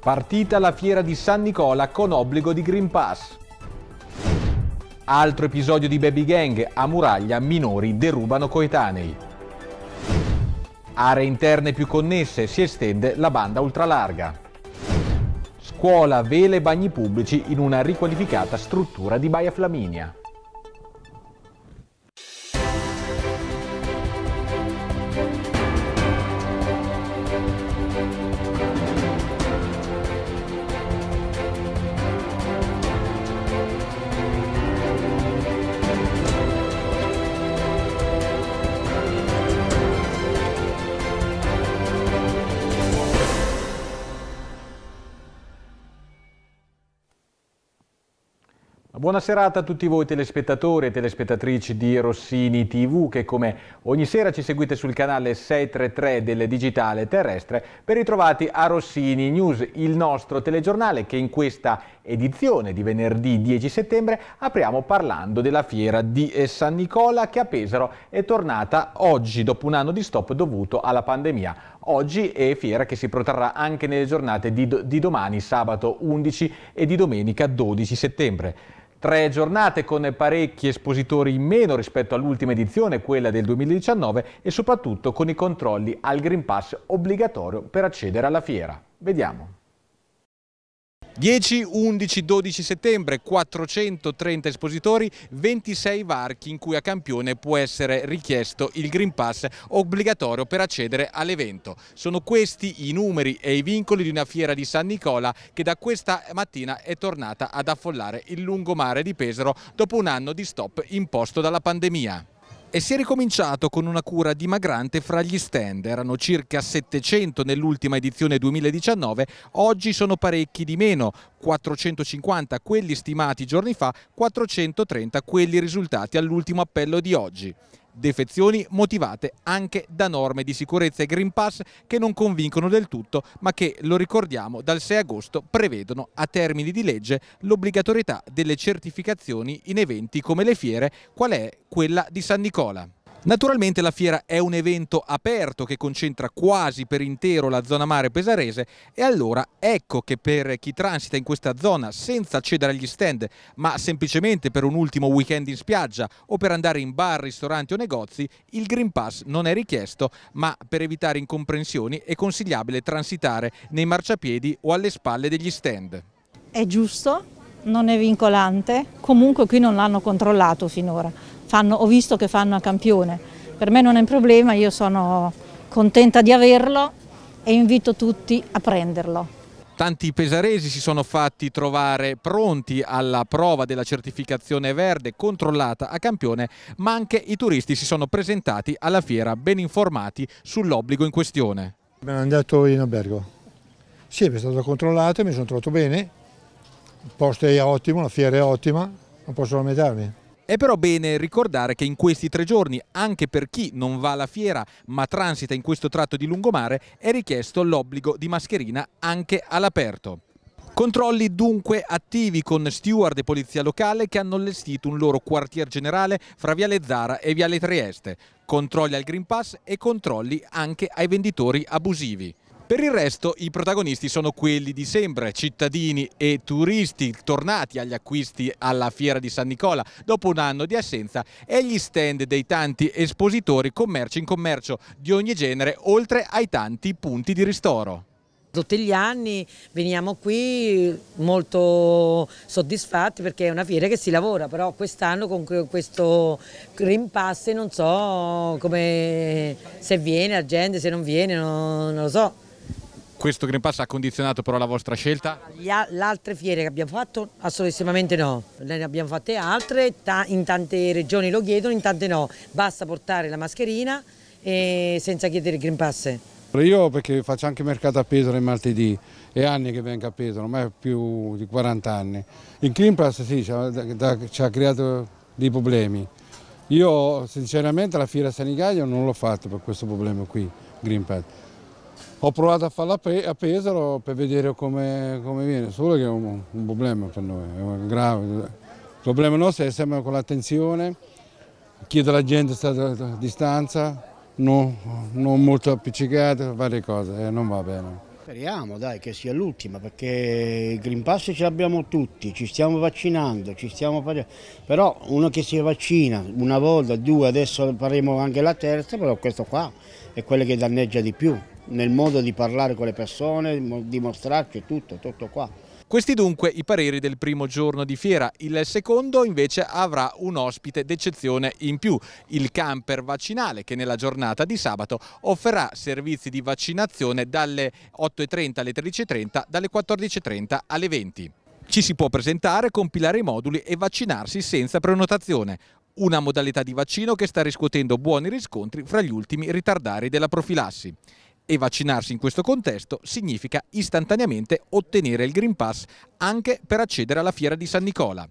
Partita la fiera di San Nicola con obbligo di Green Pass. Altro episodio di Baby Gang, a muraglia minori derubano coetanei. Aree interne più connesse, si estende la banda ultralarga. Scuola, vele e bagni pubblici in una riqualificata struttura di Baia Flaminia. Buona serata a tutti voi telespettatori e telespettatrici di Rossini TV che come ogni sera ci seguite sul canale 633 del digitale terrestre per ritrovati a Rossini News, il nostro telegiornale che in questa edizione di venerdì 10 settembre apriamo parlando della fiera di eh, San Nicola che a Pesaro è tornata oggi dopo un anno di stop dovuto alla pandemia. Oggi è fiera che si protrarrà anche nelle giornate di, di domani sabato 11 e di domenica 12 settembre. Tre giornate con parecchi espositori in meno rispetto all'ultima edizione, quella del 2019, e soprattutto con i controlli al Green Pass obbligatorio per accedere alla fiera. Vediamo. 10, 11, 12 settembre, 430 espositori, 26 varchi in cui a campione può essere richiesto il Green Pass obbligatorio per accedere all'evento. Sono questi i numeri e i vincoli di una fiera di San Nicola che da questa mattina è tornata ad affollare il lungomare di Pesaro dopo un anno di stop imposto dalla pandemia. E si è ricominciato con una cura dimagrante fra gli stand, erano circa 700 nell'ultima edizione 2019, oggi sono parecchi di meno, 450 quelli stimati giorni fa, 430 quelli risultati all'ultimo appello di oggi defezioni motivate anche da norme di sicurezza e Green Pass che non convincono del tutto, ma che, lo ricordiamo, dal 6 agosto prevedono a termini di legge l'obbligatorietà delle certificazioni in eventi come le fiere, qual è quella di San Nicola. Naturalmente la fiera è un evento aperto che concentra quasi per intero la zona mare pesarese e allora ecco che per chi transita in questa zona senza accedere agli stand ma semplicemente per un ultimo weekend in spiaggia o per andare in bar, ristoranti o negozi il Green Pass non è richiesto ma per evitare incomprensioni è consigliabile transitare nei marciapiedi o alle spalle degli stand. È giusto, non è vincolante, comunque qui non l'hanno controllato finora fanno, ho visto che fanno a campione. Per me non è un problema, io sono contenta di averlo e invito tutti a prenderlo. Tanti pesaresi si sono fatti trovare pronti alla prova della certificazione verde controllata a campione, ma anche i turisti si sono presentati alla fiera ben informati sull'obbligo in questione. Mi hanno andato in albergo, sì, è stato controllato e mi sono trovato bene, il posto è ottimo, la fiera è ottima, non posso lamentarmi. È però bene ricordare che in questi tre giorni, anche per chi non va alla fiera ma transita in questo tratto di lungomare, è richiesto l'obbligo di mascherina anche all'aperto. Controlli dunque attivi con steward e polizia locale che hanno allestito un loro quartier generale fra Viale Zara e Viale Trieste. Controlli al Green Pass e controlli anche ai venditori abusivi. Per il resto i protagonisti sono quelli di sempre, cittadini e turisti tornati agli acquisti alla Fiera di San Nicola dopo un anno di assenza e gli stand dei tanti espositori commerci in commercio di ogni genere oltre ai tanti punti di ristoro. Tutti gli anni veniamo qui molto soddisfatti perché è una fiera che si lavora, però quest'anno con questo rimpasse non so come, se viene la gente, se non viene, non, non lo so. Questo Green Pass ha condizionato però la vostra scelta? Le altre fiere che abbiamo fatto? Assolutamente no, ne abbiamo fatte altre, in tante regioni lo chiedono, in tante no, basta portare la mascherina e, senza chiedere il Green Pass. Io perché faccio anche mercato a Pesaro il martedì, è anni che vengo a Pesaro, ormai più di 40 anni. Il Green Pass sì, ci ha, da, ci ha creato dei problemi. Io sinceramente la fiera Sanigaglio non l'ho fatto per questo problema qui, Green Pass ho provato a farla a Pesaro per vedere come, come viene, solo che è un, un problema per noi, è un grave. Il problema nostro è sempre con l'attenzione, chiede alla gente a distanza, non, non molto appiccicata, varie cose, eh, non va bene. Speriamo dai che sia l'ultima perché il Green Pass ce l'abbiamo tutti, ci stiamo vaccinando, ci stiamo però uno che si vaccina una volta, due, adesso faremo anche la terza, però questo qua è quello che danneggia di più nel modo di parlare con le persone, di mostrarci tutto, tutto qua. Questi dunque i pareri del primo giorno di fiera, il secondo invece avrà un ospite d'eccezione in più, il camper vaccinale che nella giornata di sabato offrirà servizi di vaccinazione dalle 8.30 alle 13.30, dalle 14.30 alle 20. Ci si può presentare, compilare i moduli e vaccinarsi senza prenotazione, una modalità di vaccino che sta riscuotendo buoni riscontri fra gli ultimi ritardari della profilassi e vaccinarsi in questo contesto significa istantaneamente ottenere il Green Pass anche per accedere alla fiera di San Nicola.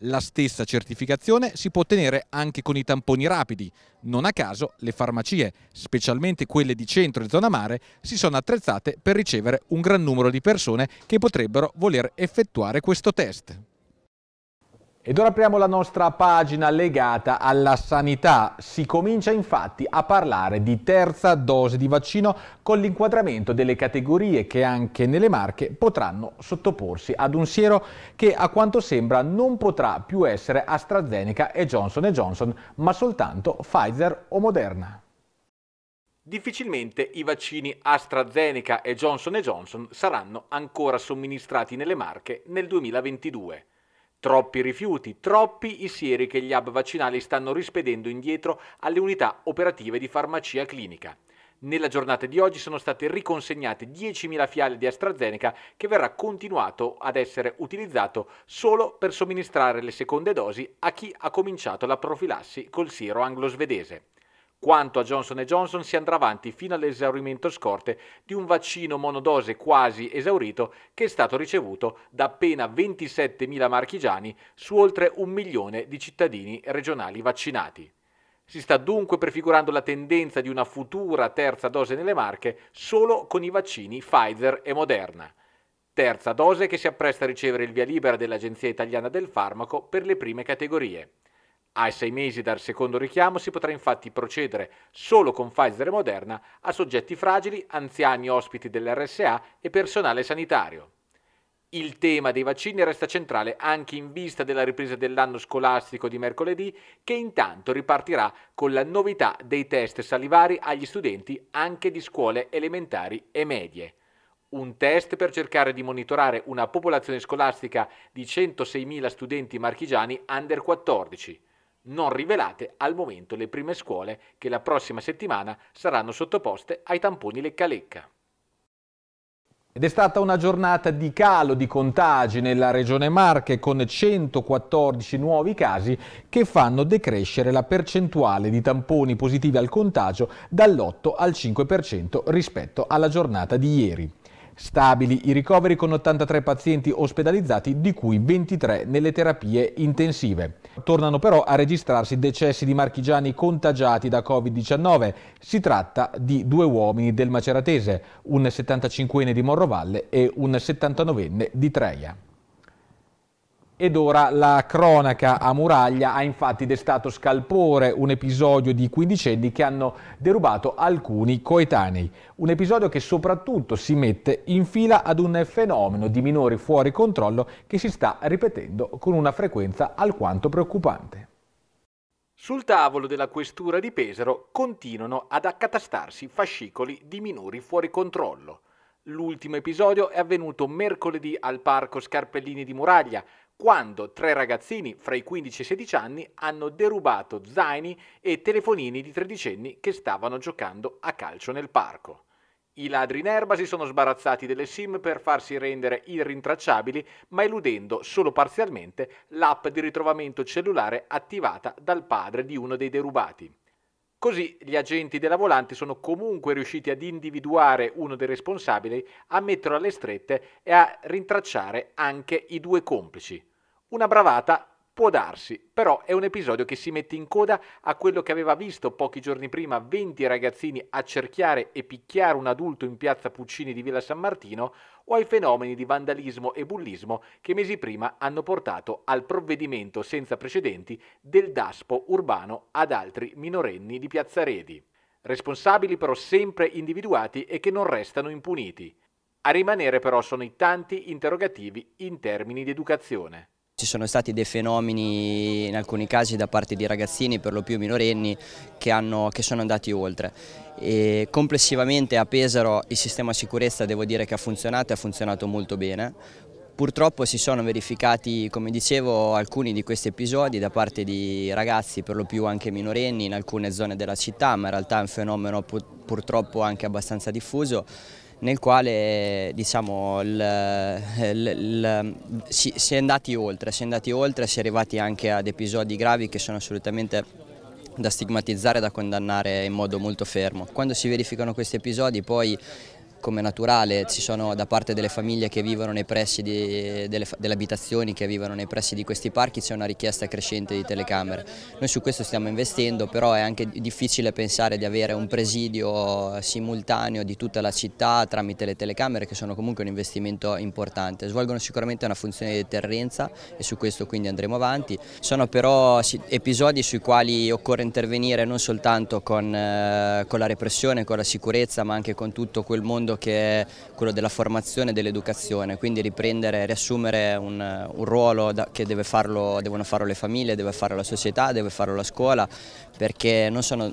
La stessa certificazione si può ottenere anche con i tamponi rapidi. Non a caso le farmacie, specialmente quelle di centro e zona mare, si sono attrezzate per ricevere un gran numero di persone che potrebbero voler effettuare questo test. Ed ora apriamo la nostra pagina legata alla sanità. Si comincia infatti a parlare di terza dose di vaccino con l'inquadramento delle categorie che anche nelle marche potranno sottoporsi ad un siero che a quanto sembra non potrà più essere AstraZeneca e Johnson Johnson, ma soltanto Pfizer o Moderna. Difficilmente i vaccini AstraZeneca e Johnson Johnson saranno ancora somministrati nelle marche nel 2022. Troppi rifiuti, troppi i sieri che gli hub vaccinali stanno rispedendo indietro alle unità operative di farmacia clinica. Nella giornata di oggi sono state riconsegnate 10.000 fiale di AstraZeneca che verrà continuato ad essere utilizzato solo per somministrare le seconde dosi a chi ha cominciato la profilassi col siero anglo-svedese. Quanto a Johnson Johnson si andrà avanti fino all'esaurimento scorte di un vaccino monodose quasi esaurito che è stato ricevuto da appena 27.000 marchigiani su oltre un milione di cittadini regionali vaccinati. Si sta dunque prefigurando la tendenza di una futura terza dose nelle Marche solo con i vaccini Pfizer e Moderna. Terza dose che si appresta a ricevere il via libera dell'Agenzia Italiana del Farmaco per le prime categorie. Ai sei mesi dal secondo richiamo si potrà infatti procedere solo con Pfizer e Moderna a soggetti fragili, anziani ospiti dell'RSA e personale sanitario. Il tema dei vaccini resta centrale anche in vista della ripresa dell'anno scolastico di mercoledì, che intanto ripartirà con la novità dei test salivari agli studenti anche di scuole elementari e medie. Un test per cercare di monitorare una popolazione scolastica di 106.000 studenti marchigiani under 14 non rivelate al momento le prime scuole che la prossima settimana saranno sottoposte ai tamponi lecca-lecca. Ed è stata una giornata di calo di contagi nella regione Marche con 114 nuovi casi che fanno decrescere la percentuale di tamponi positivi al contagio dall'8 al 5% rispetto alla giornata di ieri. Stabili i ricoveri con 83 pazienti ospedalizzati, di cui 23 nelle terapie intensive. Tornano però a registrarsi decessi di marchigiani contagiati da Covid-19. Si tratta di due uomini del Maceratese, un 75enne di Morrovalle e un 79enne di Treia. Ed ora la cronaca a Muraglia ha infatti destato scalpore un episodio di quindicenni che hanno derubato alcuni coetanei. Un episodio che soprattutto si mette in fila ad un fenomeno di minori fuori controllo che si sta ripetendo con una frequenza alquanto preoccupante. Sul tavolo della questura di Pesaro continuano ad accatastarsi fascicoli di minori fuori controllo. L'ultimo episodio è avvenuto mercoledì al parco Scarpellini di Muraglia, quando tre ragazzini fra i 15 e i 16 anni hanno derubato zaini e telefonini di tredicenni che stavano giocando a calcio nel parco. I ladri in erba si sono sbarazzati delle SIM per farsi rendere irrintracciabili, ma eludendo solo parzialmente l'app di ritrovamento cellulare attivata dal padre di uno dei derubati. Così gli agenti della Volante sono comunque riusciti ad individuare uno dei responsabili, a metterlo alle strette e a rintracciare anche i due complici. Una bravata Può darsi, però è un episodio che si mette in coda a quello che aveva visto pochi giorni prima 20 ragazzini accerchiare e picchiare un adulto in piazza Puccini di Villa San Martino o ai fenomeni di vandalismo e bullismo che mesi prima hanno portato al provvedimento senza precedenti del Daspo urbano ad altri minorenni di Piazza Redi. Responsabili però sempre individuati e che non restano impuniti. A rimanere però sono i tanti interrogativi in termini di educazione. Ci sono stati dei fenomeni in alcuni casi da parte di ragazzini, per lo più minorenni, che, hanno, che sono andati oltre. E complessivamente a Pesaro il sistema sicurezza devo dire che ha funzionato e ha funzionato molto bene. Purtroppo si sono verificati, come dicevo, alcuni di questi episodi da parte di ragazzi, per lo più anche minorenni, in alcune zone della città, ma in realtà è un fenomeno purtroppo anche abbastanza diffuso nel quale diciamo, il, il, il, si, si, è andati oltre, si è andati oltre, si è arrivati anche ad episodi gravi che sono assolutamente da stigmatizzare e da condannare in modo molto fermo. Quando si verificano questi episodi poi come naturale ci sono da parte delle famiglie che vivono nei pressi di, delle, delle, abitazioni che vivono nei pressi di questi parchi c'è una richiesta crescente di telecamere. Noi su questo stiamo investendo però è anche difficile pensare di avere un presidio simultaneo di tutta la città tramite le telecamere che sono comunque un investimento importante. Svolgono sicuramente una funzione di deterrenza e su questo quindi andremo avanti. Sono però episodi sui quali occorre intervenire non soltanto con, eh, con la repressione, con la sicurezza ma anche con tutto quel mondo ambito che è quello della formazione e dell'educazione, quindi riprendere, riassumere un, un ruolo da, che deve farlo, devono farlo le famiglie, deve fare la società, deve farlo la scuola, perché non sono,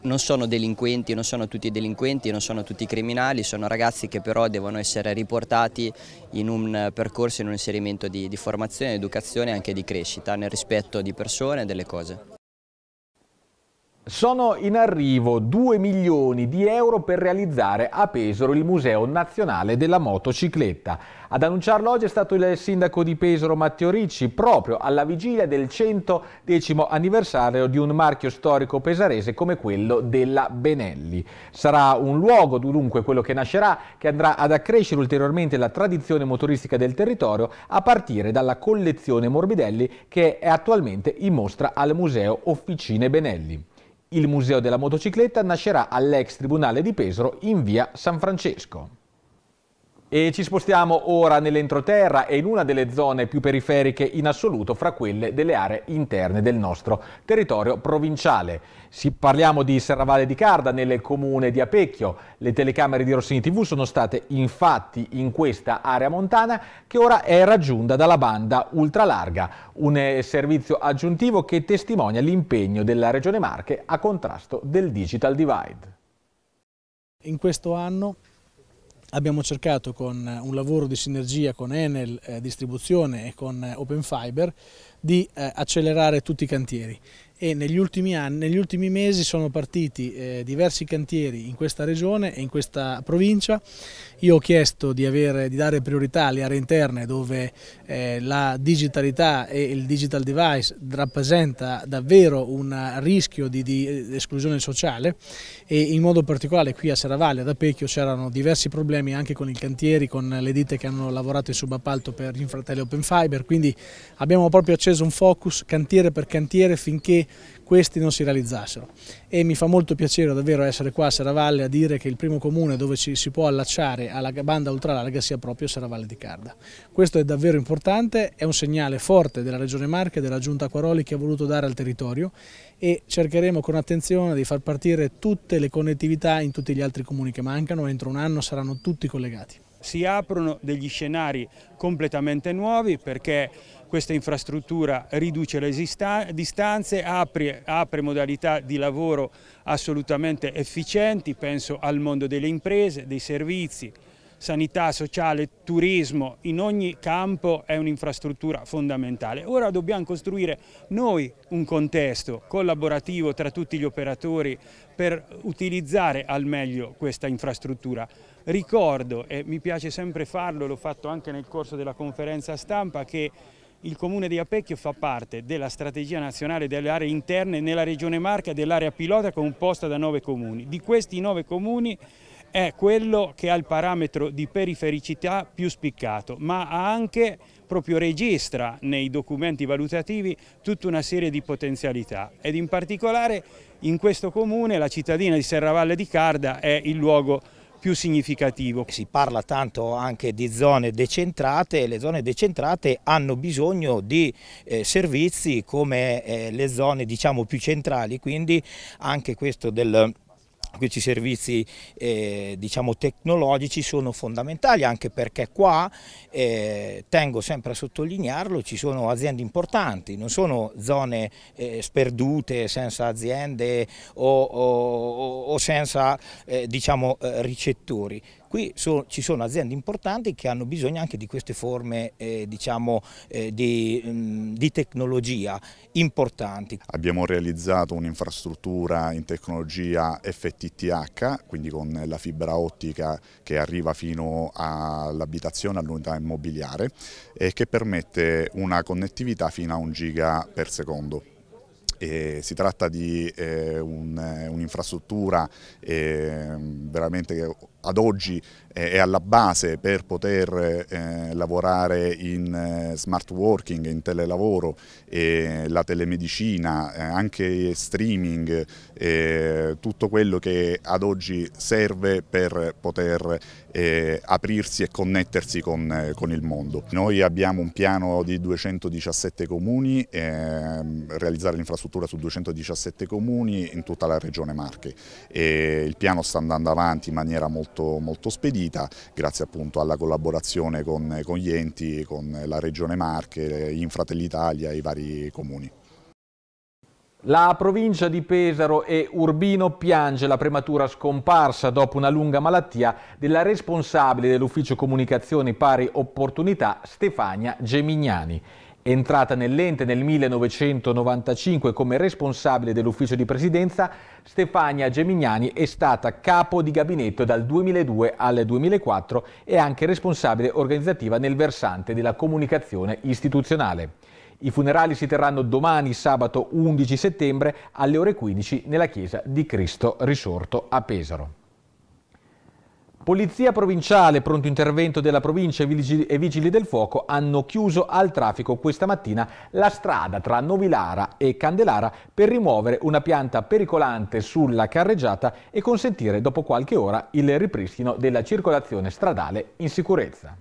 non sono delinquenti, non sono tutti delinquenti, non sono tutti criminali, sono ragazzi che però devono essere riportati in un percorso, in un inserimento di, di formazione, educazione e anche di crescita nel rispetto di persone e delle cose. Sono in arrivo 2 milioni di euro per realizzare a Pesaro il Museo Nazionale della Motocicletta. Ad annunciarlo oggi è stato il sindaco di Pesaro Matteo Ricci proprio alla vigilia del 110 anniversario di un marchio storico pesarese come quello della Benelli. Sarà un luogo dunque quello che nascerà che andrà ad accrescere ulteriormente la tradizione motoristica del territorio a partire dalla collezione Morbidelli che è attualmente in mostra al Museo Officine Benelli. Il Museo della Motocicletta nascerà all'ex Tribunale di Pesaro in via San Francesco. E ci spostiamo ora nell'entroterra e in una delle zone più periferiche in assoluto fra quelle delle aree interne del nostro territorio provinciale. Si, parliamo di Serravalle di Carda nel comune di Apecchio. Le telecamere di Rossini TV sono state infatti in questa area montana che ora è raggiunta dalla banda ultralarga, un eh, servizio aggiuntivo che testimonia l'impegno della Regione Marche a contrasto del digital divide. In questo anno abbiamo cercato con eh, un lavoro di sinergia con Enel eh, Distribuzione e con eh, Open Fiber di eh, accelerare tutti i cantieri e negli ultimi, anni, negli ultimi mesi sono partiti eh, diversi cantieri in questa regione e in questa provincia. Io ho chiesto di, avere, di dare priorità alle aree interne dove eh, la digitalità e il digital device rappresenta davvero un rischio di, di eh, esclusione sociale e in modo particolare qui a Serravalle, ad Apecchio, c'erano diversi problemi anche con i cantieri, con le ditte che hanno lavorato in subappalto per Infratelli Open Fiber, quindi abbiamo proprio acceso un focus cantiere per cantiere finché questi non si realizzassero e mi fa molto piacere davvero essere qua a Serravalle a dire che il primo comune dove ci si può allacciare alla banda ultralarga sia proprio Serravalle di Carda. Questo è davvero importante, è un segnale forte della Regione Marche e della Giunta Quaroli che ha voluto dare al territorio e cercheremo con attenzione di far partire tutte le connettività in tutti gli altri comuni che mancano, entro un anno saranno tutti collegati si aprono degli scenari completamente nuovi perché questa infrastruttura riduce le distanze, apre, apre, modalità di lavoro assolutamente efficienti, penso al mondo delle imprese, dei servizi, sanità, sociale, turismo, in ogni campo è un'infrastruttura fondamentale. Ora dobbiamo costruire noi un contesto collaborativo tra tutti gli operatori per utilizzare al meglio questa infrastruttura. Ricordo, e mi piace sempre farlo, l'ho fatto anche nel corso della conferenza stampa, che il comune di Apecchio fa parte della strategia nazionale delle aree interne nella regione Marca dell'area pilota composta da nove comuni. Di questi nove comuni è quello che ha il parametro di perifericità più spiccato, ma ha anche proprio registra nei documenti valutativi tutta una serie di potenzialità ed in particolare in questo comune la cittadina di Serravalle di Carda è il luogo più significativo. Si parla tanto anche di zone decentrate e le zone decentrate hanno bisogno di eh, servizi come eh, le zone diciamo più centrali, quindi anche questo del questi servizi eh, diciamo tecnologici sono fondamentali anche perché qua eh, tengo sempre a sottolinearlo ci sono aziende importanti non sono zone eh, sperdute senza aziende o, o, o senza eh, diciamo eh, ricettori Qui so, ci sono aziende importanti che hanno bisogno anche di queste forme eh, diciamo, eh, di, mh, mm, di, tecnologia importanti. Abbiamo realizzato un'infrastruttura in tecnologia FTTH, quindi con la fibra ottica che arriva fino all'abitazione, all'unità immobiliare e che permette una connettività fino a un giga per secondo. E si tratta di eh, un'infrastruttura un eh, ehm, veramente ad oggi eh, è alla base per poter eh, lavorare in eh, smart working, in telelavoro, la telemedicina, eh, anche streaming, tutto quello che ad oggi serve per poter eh, aprirsi e connettersi con, con, il mondo. Noi abbiamo un piano di 217 comuni, ehm, realizzare l'infrastruttura su 217 comuni in tutta la regione Marche. E il piano sta andando avanti in maniera molto molto, molto spedita grazie appunto alla collaborazione con, con gli enti, con la Regione Marche, Infratelli Italia e i vari comuni. La provincia di Pesaro e Urbino piange la prematura scomparsa dopo una lunga malattia della responsabile dell'ufficio comunicazioni pari opportunità Stefania Gemignani. Entrata nell'ente nel 1995 come responsabile dell'ufficio di presidenza, Stefania Gemignani è stata capo di gabinetto dal 2002 al 2004 e anche responsabile organizzativa nel versante della comunicazione istituzionale. I funerali si terranno domani sabato 11 settembre alle ore 15 nella chiesa di Cristo Risorto a Pesaro. Polizia provinciale, pronto intervento della provincia e vigili del fuoco hanno chiuso al traffico questa mattina la strada tra Novilara e Candelara per rimuovere una pianta pericolante sulla carreggiata e consentire dopo qualche ora il ripristino della circolazione stradale in sicurezza.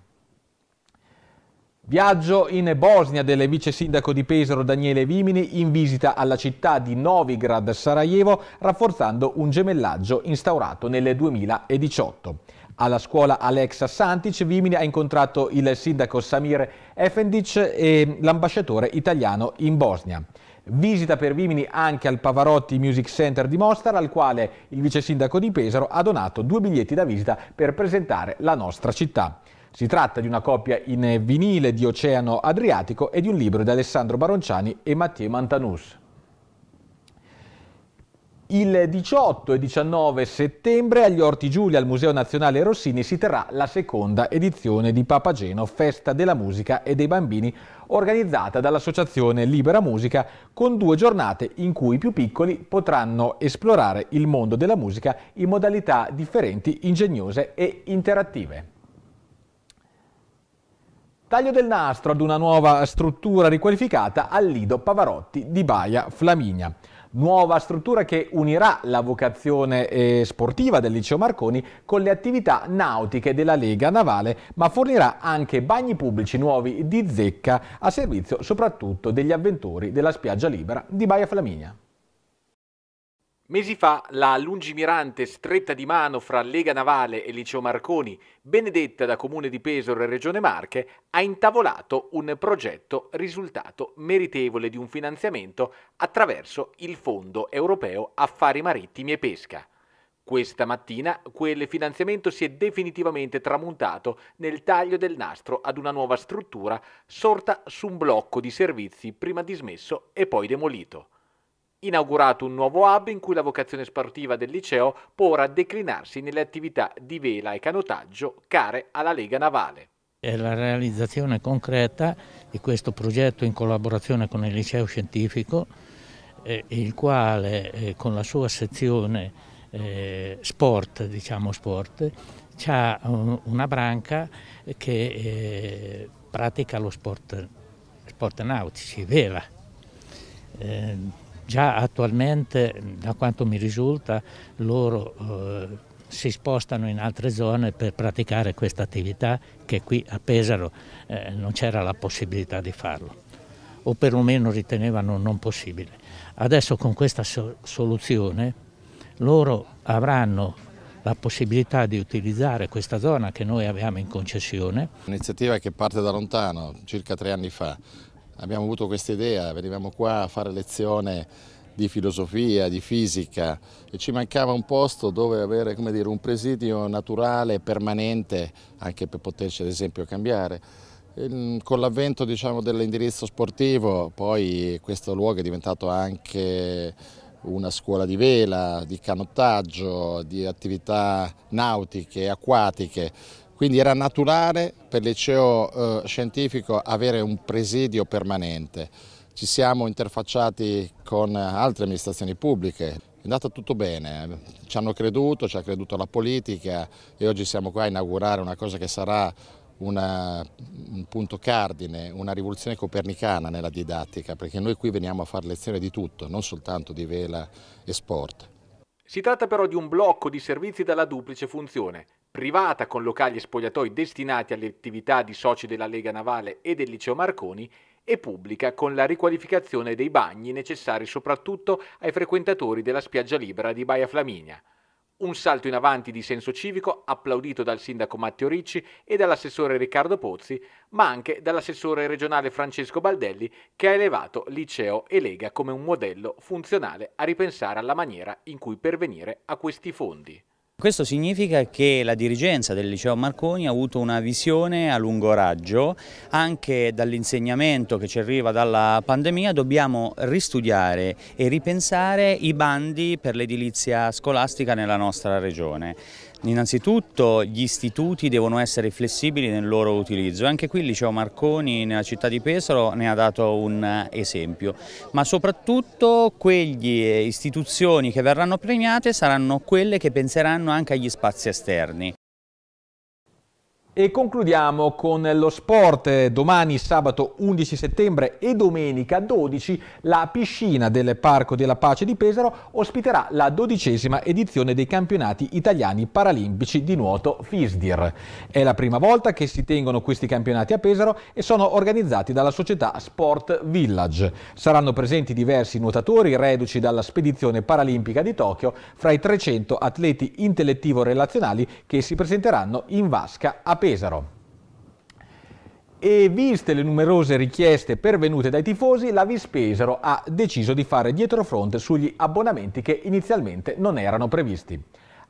Viaggio in Bosnia del vice sindaco di Pesaro Daniele Vimini in visita alla città di Novigrad Sarajevo rafforzando un gemellaggio instaurato nel 2018 alla scuola Alexa Santic. Vimini ha incontrato il sindaco Samir Efendic e l'ambasciatore italiano in Bosnia. Visita per Vimini anche al Pavarotti Music Center di Mostar, al quale il vice sindaco di Pesaro ha donato due biglietti da visita per presentare la nostra città. Si tratta di una coppia in vinile di Oceano Adriatico e di un libro di Alessandro Baronciani e Mattia Mantanus. Il 18 e 19 settembre agli Orti Giulia al Museo Nazionale Rossini si terrà la seconda edizione di Papageno, festa della musica e dei bambini, organizzata dall'associazione Libera Musica con due giornate in cui i più piccoli potranno esplorare il mondo della musica in modalità differenti, ingegnose e interattive. Taglio del nastro ad una nuova struttura riqualificata al Lido Pavarotti di Baia Flaminia nuova struttura che unirà la vocazione eh, sportiva del liceo Marconi con le attività nautiche della Lega Navale, ma fornirà anche bagni pubblici nuovi di zecca a servizio soprattutto degli avventori della spiaggia libera di Baia Flaminia. Mesi fa la lungimirante stretta di mano fra Lega Navale e Liceo Marconi, benedetta da Comune di Pesaro e Regione Marche, ha intavolato un progetto risultato meritevole di un finanziamento attraverso il Fondo Europeo Affari Marittimi e Pesca. Questa mattina quel finanziamento si è definitivamente tramontato nel taglio del nastro ad una nuova struttura sorta su un blocco di servizi prima dismesso e poi demolito inaugurato un nuovo hub in cui la vocazione sportiva del liceo può ora declinarsi nelle attività di vela e canotaggio care alla Lega Navale. È la realizzazione concreta di questo progetto in collaborazione con il liceo scientifico, eh, il quale eh, con la sua sezione eh, sport, diciamo sport, ha eh, una branca che eh, pratica lo sport, sport nautici, vela. Eh, Già attualmente, da quanto mi risulta, loro eh, si spostano in altre zone per praticare questa attività che qui a Pesaro eh, non c'era la possibilità di farlo o perlomeno ritenevano non possibile. Adesso con questa so soluzione loro avranno la possibilità di utilizzare questa zona che noi abbiamo in concessione. Un'iniziativa che parte da lontano, circa tre anni fa, abbiamo avuto questa idea, venivamo qua a fare lezione di filosofia, di fisica e ci mancava un posto dove avere dire, un presidio naturale, permanente, anche per poterci ad esempio cambiare. Con l'avvento diciamo, dell'indirizzo sportivo poi questo luogo è diventato anche una scuola di vela, di canottaggio, di attività nautiche, acquatiche quindi era naturale per il liceo eh, scientifico avere un presidio permanente. Ci siamo interfacciati con altre amministrazioni pubbliche, è andato tutto bene, ci hanno creduto, ci ha creduto la politica e oggi siamo qua a inaugurare una cosa che sarà una, un punto cardine, una rivoluzione copernicana nella didattica, perché noi qui veniamo a fare lezione di tutto, non soltanto di vela e sport. Si tratta però di un blocco di servizi dalla duplice funzione, privata con locali e spogliatoi destinati alle attività di soci della Lega Navale e del Liceo Marconi e pubblica con la riqualificazione dei bagni necessari soprattutto ai frequentatori della spiaggia libera di Baia Flaminia. Un salto in avanti di senso civico applaudito dal sindaco Matteo Ricci e dall'assessore Riccardo Pozzi, ma anche dall'assessore regionale Francesco Baldelli che ha elevato liceo e Lega come un modello funzionale a ripensare alla maniera in cui pervenire a questi fondi. Questo significa che la dirigenza del liceo Marconi ha avuto una visione a lungo raggio, anche dall'insegnamento che ci arriva dalla pandemia dobbiamo ristudiare e ripensare i bandi per l'edilizia scolastica nella nostra regione. Innanzitutto gli istituti devono essere flessibili nel loro utilizzo anche qui il liceo Marconi nella città di Pesaro ne ha dato un esempio, ma soprattutto quelle eh, istituzioni che verranno premiate saranno quelle che penseranno anche agli spazi esterni. E concludiamo con lo sport. Domani sabato 11 settembre e domenica 12 la piscina del Parco della Pace di Pesaro ospiterà la dodicesima edizione dei campionati italiani paralimpici di nuoto FISDIR. È la prima volta che si tengono questi campionati a Pesaro e sono organizzati dalla società Sport Village. Saranno presenti diversi nuotatori reduci dalla spedizione paralimpica di Tokyo fra i 300 atleti intellettivo-relazionali che si presenteranno in vasca a Pesaro. Pesaro. E viste le numerose richieste pervenute dai tifosi, la Vis Pesaro ha deciso di fare dietrofront sugli abbonamenti che inizialmente non erano previsti.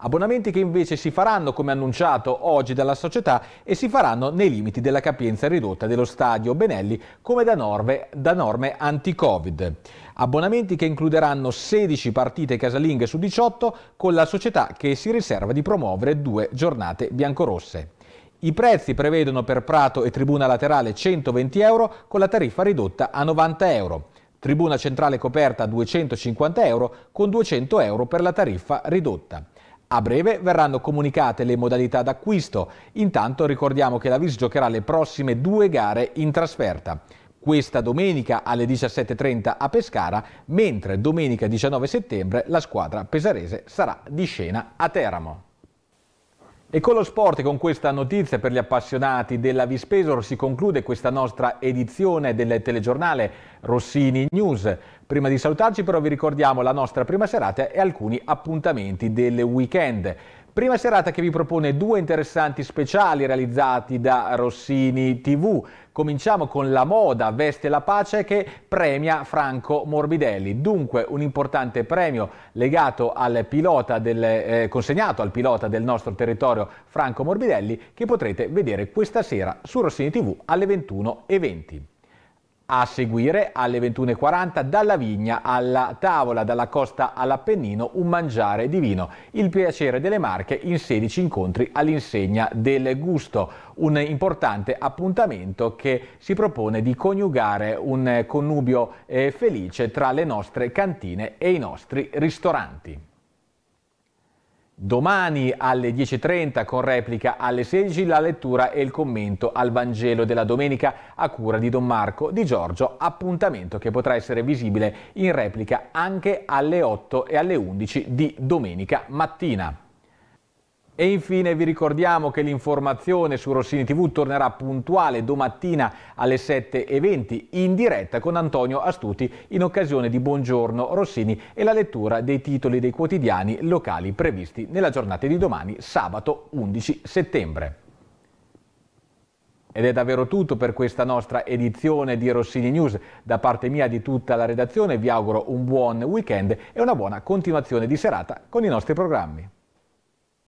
Abbonamenti che invece si faranno, come annunciato oggi dalla società, e si faranno nei limiti della capienza ridotta dello stadio Benelli, come da, norme, norme anti-Covid. Abbonamenti che includeranno 16 partite casalinghe su 18, con la società che si riserva di promuovere due giornate biancorosse. I prezzi prevedono per Prato e Tribuna Laterale 120 euro con la tariffa ridotta a 90 euro. Tribuna Centrale coperta 250 euro con 200 euro per la tariffa ridotta. A breve verranno comunicate le modalità d'acquisto, intanto ricordiamo che la Vis giocherà le prossime due gare in trasferta. Questa domenica alle 17.30 a Pescara, mentre domenica 19 settembre la squadra pesarese sarà di scena a Teramo. E con lo sport, e con questa notizia per gli appassionati della Vispesor, si conclude questa nostra edizione del telegiornale Rossini News. Prima di salutarci però vi ricordiamo la nostra prima serata e alcuni appuntamenti del weekend. Prima serata che vi propone due interessanti speciali realizzati da Rossini TV. Cominciamo con la moda Veste la Pace che premia Franco Morbidelli. Dunque un importante premio legato al pilota del, eh, consegnato al pilota del nostro territorio Franco Morbidelli che potrete vedere questa sera su Rossini TV alle 21.20. A seguire alle 21.40 dalla vigna alla tavola, dalla costa all'Appennino, un mangiare di vino. Il piacere delle Marche in 16 incontri all'insegna del gusto. Un importante appuntamento che si propone di coniugare un connubio eh, felice tra le nostre cantine e i nostri ristoranti. Domani alle 10.30 con replica alle 16 la lettura e il commento al Vangelo della domenica a cura di Don Marco Di Giorgio, appuntamento che potrà essere visibile in replica anche alle 8 e alle 11 di domenica mattina. E infine vi ricordiamo che l'informazione su Rossini TV tornerà puntuale domattina alle 7.20 in diretta con Antonio Astuti in occasione di Buongiorno Rossini e la lettura dei titoli dei quotidiani locali previsti nella giornata di domani, sabato 11 settembre. Ed è davvero tutto per questa nostra edizione di Rossini News. Da parte mia di tutta la redazione vi auguro un buon weekend e una buona continuazione di serata con i nostri programmi.